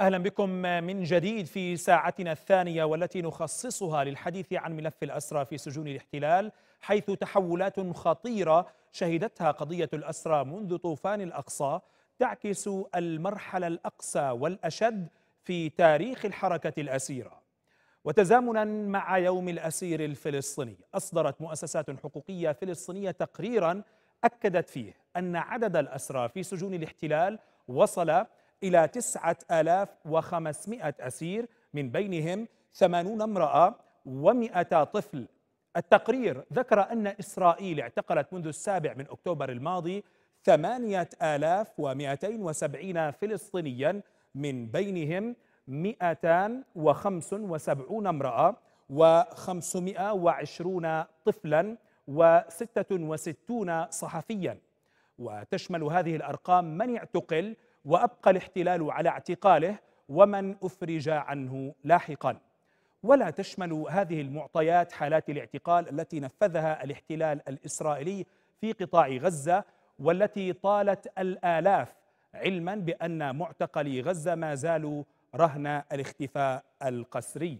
أهلا بكم من جديد في ساعتنا الثانية والتي نخصصها للحديث عن ملف الأسرى في سجون الاحتلال حيث تحولات خطيرة شهدتها قضية الأسرى منذ طوفان الأقصى تعكس المرحلة الأقصى والأشد في تاريخ الحركة الأسيرة وتزامنا مع يوم الأسير الفلسطيني أصدرت مؤسسات حقوقية فلسطينية تقريرا أكدت فيه أن عدد الأسرى في سجون الاحتلال وصل إلى 9500 أسير من بينهم 80 امرأة و100 طفل التقرير ذكر أن إسرائيل اعتقلت منذ السابع من أكتوبر الماضي 8270 فلسطينيا من بينهم 275 امرأة و520 طفلا و66 صحفيا وتشمل هذه الأرقام من اعتقل وابقى الاحتلال على اعتقاله ومن افرج عنه لاحقا ولا تشمل هذه المعطيات حالات الاعتقال التي نفذها الاحتلال الاسرائيلي في قطاع غزه والتي طالت الالاف علما بان معتقلي غزه ما زالوا رهن الاختفاء القسري.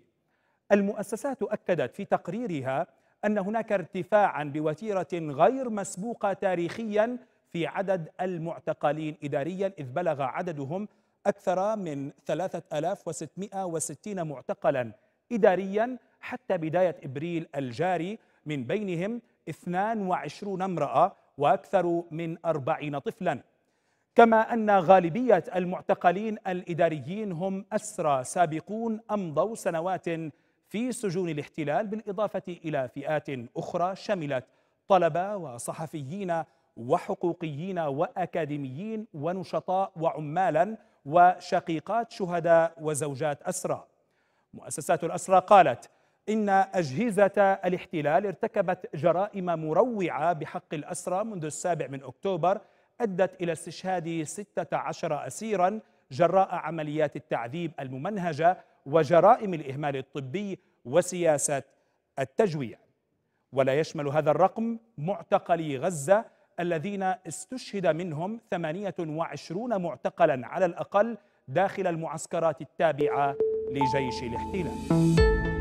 المؤسسات اكدت في تقريرها ان هناك ارتفاعا بوتيره غير مسبوقه تاريخيا في عدد المعتقلين إداريا إذ بلغ عددهم أكثر من 3660 معتقلا إداريا حتى بداية إبريل الجاري من بينهم 22 امرأة وأكثر من 40 طفلا كما أن غالبية المعتقلين الإداريين هم أسرى سابقون أمضوا سنوات في سجون الاحتلال بالإضافة إلى فئات أخرى شملت طلبة وصحفيين وحقوقيين واكاديميين ونشطاء وعمالا وشقيقات شهداء وزوجات اسرى. مؤسسات الاسرى قالت ان اجهزه الاحتلال ارتكبت جرائم مروعه بحق الاسرى منذ السابع من اكتوبر ادت الى استشهاد 16 اسيرا جراء عمليات التعذيب الممنهجه وجرائم الاهمال الطبي وسياسه التجويع. ولا يشمل هذا الرقم معتقلي غزه الذين استشهد منهم 28 معتقلا على الأقل داخل المعسكرات التابعة لجيش الاحتلال